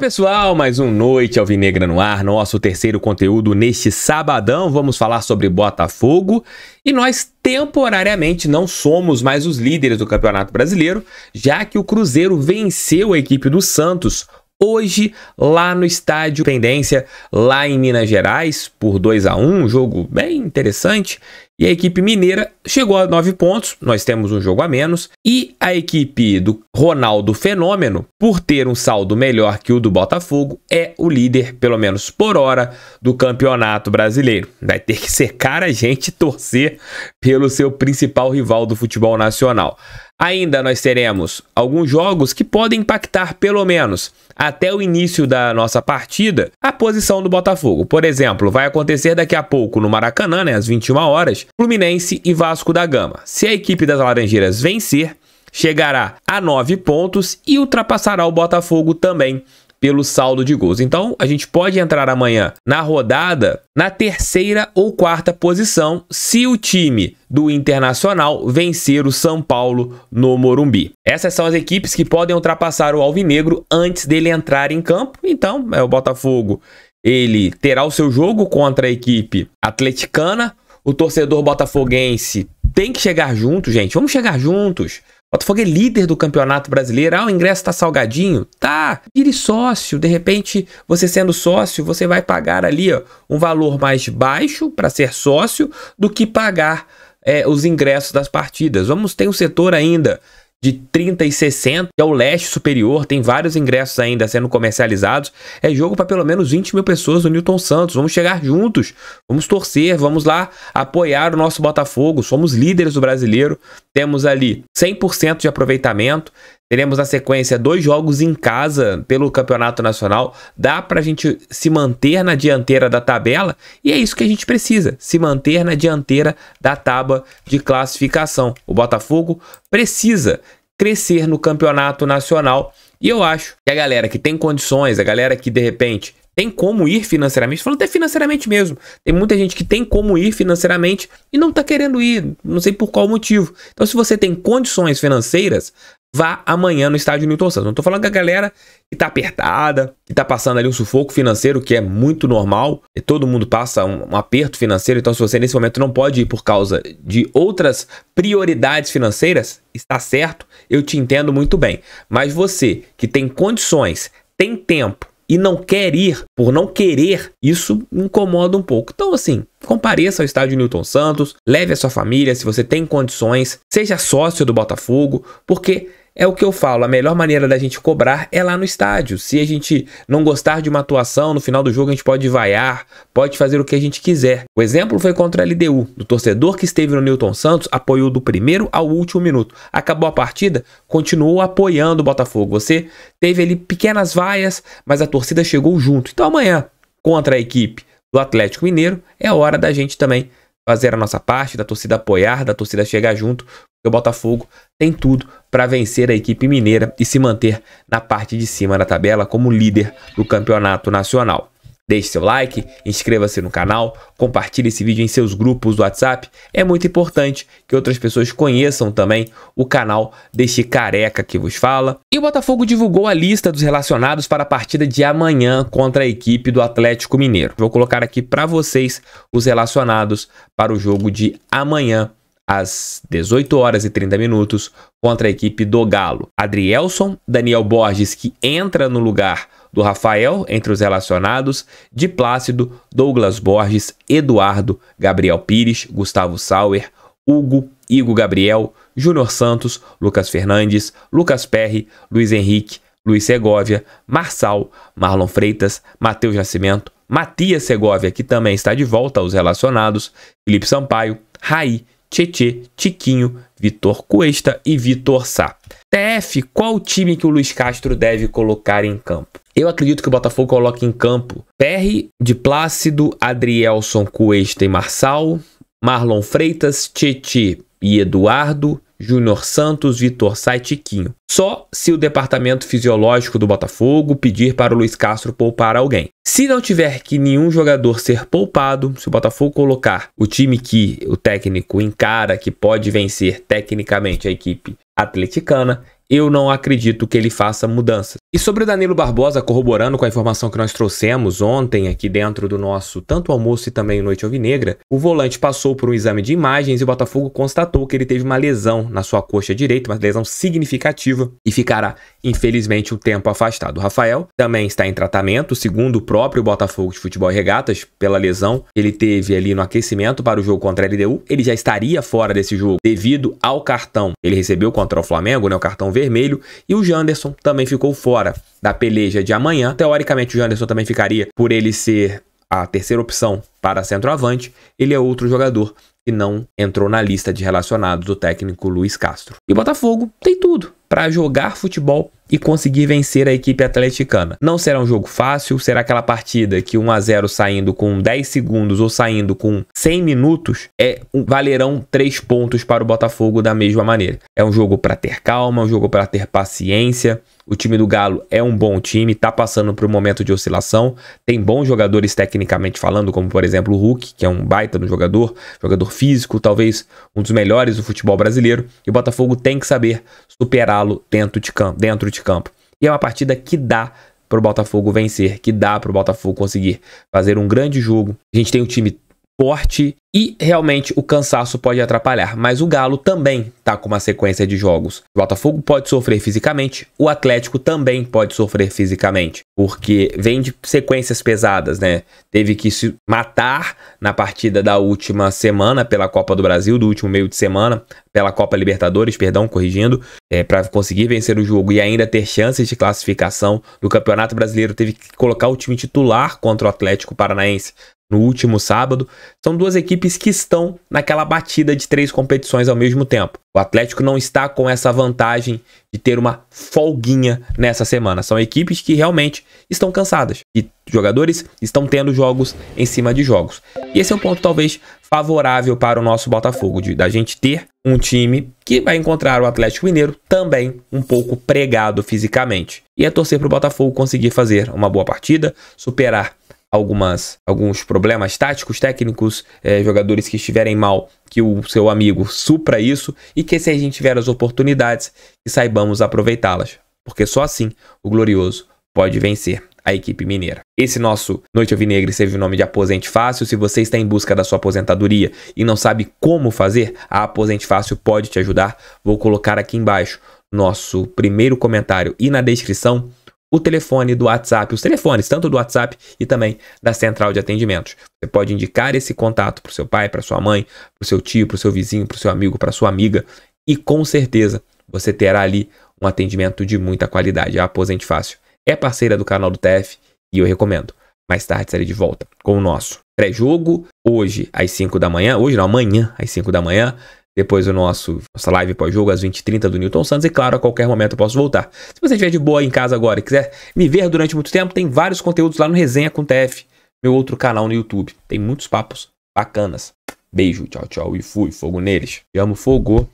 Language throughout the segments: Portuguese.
pessoal, mais um Noite Alvinegra no ar, nosso terceiro conteúdo neste sabadão. Vamos falar sobre Botafogo e nós temporariamente não somos mais os líderes do Campeonato Brasileiro, já que o Cruzeiro venceu a equipe do Santos hoje lá no estádio Pendência, lá em Minas Gerais, por 2 a 1 um jogo bem interessante. E a equipe mineira chegou a 9 pontos, nós temos um jogo a menos. E a equipe do Ronaldo Fenômeno, por ter um saldo melhor que o do Botafogo, é o líder, pelo menos por hora, do campeonato brasileiro. Vai ter que secar a gente torcer pelo seu principal rival do futebol nacional. Ainda nós teremos alguns jogos que podem impactar pelo menos até o início da nossa partida a posição do Botafogo. Por exemplo, vai acontecer daqui a pouco no Maracanã, né, às 21 horas, Fluminense e Vasco da Gama. Se a equipe das Laranjeiras vencer, chegará a 9 pontos e ultrapassará o Botafogo também pelo saldo de gols. Então, a gente pode entrar amanhã na rodada na terceira ou quarta posição, se o time do Internacional vencer o São Paulo no Morumbi. Essas são as equipes que podem ultrapassar o Alvinegro antes dele entrar em campo. Então, é o Botafogo, ele terá o seu jogo contra a equipe atleticana. O torcedor botafoguense tem que chegar junto, gente. Vamos chegar juntos. Botafogo é líder do Campeonato Brasileiro. Ah, o ingresso tá salgadinho. Tá. Vire sócio. De repente, você sendo sócio, você vai pagar ali ó, um valor mais baixo para ser sócio do que pagar é, os ingressos das partidas. Vamos ter um setor ainda de 30 e 60, que é o leste superior, tem vários ingressos ainda sendo comercializados. É jogo para pelo menos 20 mil pessoas no Newton Santos. Vamos chegar juntos, vamos torcer, vamos lá apoiar o nosso Botafogo. Somos líderes do brasileiro, temos ali 100% de aproveitamento, Teremos na sequência dois jogos em casa pelo Campeonato Nacional. Dá para a gente se manter na dianteira da tabela e é isso que a gente precisa: se manter na dianteira da tábua de classificação. O Botafogo precisa crescer no Campeonato Nacional e eu acho que a galera que tem condições, a galera que de repente tem como ir financeiramente, falando até financeiramente mesmo. Tem muita gente que tem como ir financeiramente e não tá querendo ir, não sei por qual motivo. Então, se você tem condições financeiras, vá amanhã no estádio Newton Santos. Não estou falando que a galera que está apertada, que está passando ali um sufoco financeiro, que é muito normal, e todo mundo passa um, um, aperto financeiro, então se você nesse momento não pode ir por causa de outras prioridades financeiras, está certo, eu te entendo muito bem. Mas você que tem condições, tem tempo, e não quer ir, por não querer, isso incomoda um pouco. Então, assim, compareça ao estádio Newton Santos, leve a sua família, se você tem condições, seja sócio do Botafogo, porque é o que eu falo, a melhor maneira da gente cobrar é lá no estádio. Se a gente não gostar de uma atuação, no final do jogo a gente pode vaiar, pode fazer o que a gente quiser. O exemplo foi contra a LDU, O torcedor que esteve no Newton Santos, apoiou do primeiro ao último minuto. Acabou a partida, continuou apoiando o Botafogo. Você teve ali pequenas vaias, mas a torcida chegou junto. Então amanhã, contra a equipe do Atlético Mineiro, é hora da gente também fazer a nossa parte, da torcida apoiar, da torcida chegar junto, o Botafogo tem tudo para vencer a equipe mineira e se manter na parte de cima da tabela como líder do campeonato nacional. Deixe seu like, inscreva-se no canal, compartilhe esse vídeo em seus grupos do WhatsApp. É muito importante que outras pessoas conheçam também o canal deste careca que vos fala. E o Botafogo divulgou a lista dos relacionados para a partida de amanhã contra a equipe do Atlético Mineiro. Vou colocar aqui para vocês os relacionados para o jogo de amanhã às 18 horas e 30 minutos contra a equipe do Galo. Adrielson, Daniel Borges, que entra no lugar do Rafael entre os relacionados, de Plácido, Douglas Borges, Eduardo, Gabriel Pires, Gustavo Sauer, Hugo, Igor Gabriel, Júnior Santos, Lucas Fernandes, Lucas Perry, Luiz Henrique, Luiz Segovia, Marçal, Marlon Freitas, Matheus Nascimento, Matias Segovia, que também está de volta aos relacionados, Felipe Sampaio, Raí Tietê, Tiquinho, Vitor Cuesta e Vitor Sá. TF, qual time que o Luiz Castro deve colocar em campo? Eu acredito que o Botafogo coloque em campo Perry, de Plácido, Adrielson, Cuesta e Marçal, Marlon Freitas, Tietê e Eduardo, Júnior Santos, Vitor Sai Tiquinho. Só se o departamento fisiológico do Botafogo pedir para o Luiz Castro poupar alguém. Se não tiver que nenhum jogador ser poupado, se o Botafogo colocar o time que o técnico encara que pode vencer tecnicamente a equipe atleticana, eu não acredito que ele faça mudanças. E sobre o Danilo Barbosa, corroborando com a informação que nós trouxemos ontem aqui dentro do nosso tanto almoço e também Noite Alvinegra, o volante passou por um exame de imagens e o Botafogo constatou que ele teve uma lesão na sua coxa direita, uma lesão significativa e ficará, infelizmente, um tempo afastado. O Rafael também está em tratamento, segundo o próprio Botafogo de Futebol e Regatas, pela lesão que ele teve ali no aquecimento para o jogo contra a LDU. Ele já estaria fora desse jogo devido ao cartão. Ele recebeu contra o Flamengo, né, o cartão V vermelho e o Janderson também ficou fora da peleja de amanhã. Teoricamente, o Janderson também ficaria por ele ser a terceira opção para centroavante. Ele é outro jogador que não entrou na lista de relacionados do técnico Luiz Castro. E o Botafogo tem tudo para jogar futebol e conseguir vencer a equipe atleticana. Não será um jogo fácil, será aquela partida que 1 a 0 saindo com 10 segundos ou saindo com 100 minutos é valerão 3 pontos para o Botafogo da mesma maneira. É um jogo para ter calma, um jogo para ter paciência, o time do Galo é um bom time, tá passando por um momento de oscilação, tem bons jogadores tecnicamente falando, como por exemplo o Hulk, que é um baita no jogador, jogador físico, talvez um dos melhores do futebol brasileiro, e o Botafogo tem que saber superá-lo dentro de campo, dentro de campo. E é uma partida que dá para o Botafogo vencer, que dá para o Botafogo conseguir fazer um grande jogo. A gente tem um time forte e realmente o cansaço pode atrapalhar, mas o Galo também está com uma sequência de jogos. O Botafogo pode sofrer fisicamente, o Atlético também pode sofrer fisicamente, porque vem de sequências pesadas, né? Teve que se matar na partida da última semana pela Copa do Brasil, do último meio de semana, pela Copa Libertadores, perdão, corrigindo, é, para conseguir vencer o jogo e ainda ter chances de classificação no Campeonato Brasileiro. Teve que colocar o time titular contra o Atlético Paranaense no último sábado, são duas equipes que estão naquela batida de três competições ao mesmo tempo. O Atlético não está com essa vantagem de ter uma folguinha nessa semana. São equipes que realmente estão cansadas e jogadores estão tendo jogos em cima de jogos. E esse é um ponto talvez favorável para o nosso Botafogo, de, da gente ter um time que vai encontrar o Atlético Mineiro também um pouco pregado fisicamente. E é torcer para o Botafogo conseguir fazer uma boa partida, superar algumas, alguns problemas táticos, técnicos, eh, jogadores que estiverem mal, que o seu amigo supra isso e que se a gente tiver as oportunidades, que saibamos aproveitá-las, porque só assim o glorioso pode vencer a equipe mineira. Esse nosso Noite Alvinegra teve o nome de Aposente Fácil. Se você está em busca da sua aposentadoria e não sabe como fazer, a Aposente Fácil pode te ajudar. Vou colocar aqui embaixo nosso primeiro comentário e na descrição o telefone do WhatsApp, os telefones, tanto do WhatsApp e também da central de atendimentos. Você pode indicar esse contato para o seu pai, para sua mãe, para o seu tio, para o seu vizinho, para o seu amigo, para sua amiga e com certeza você terá ali um atendimento de muita qualidade. A é Aposente Fácil é parceira do canal do TF e eu recomendo. Mais tarde estarei de volta com o nosso pré-jogo, hoje às 5 da manhã, hoje não, amanhã às 5 da manhã, depois o nosso nossa live pós-jogo às 20h30 do Newton Santos e claro, a qualquer momento eu posso voltar. Se você estiver de boa em casa agora e quiser me ver durante muito tempo, tem vários conteúdos lá no Resenha com TF, meu outro canal no YouTube. Tem muitos papos bacanas. Beijo, tchau, tchau e fui, fogo neles. Te amo, fogo.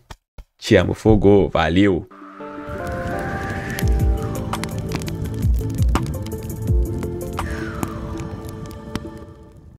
Te amo, fogo. Valeu.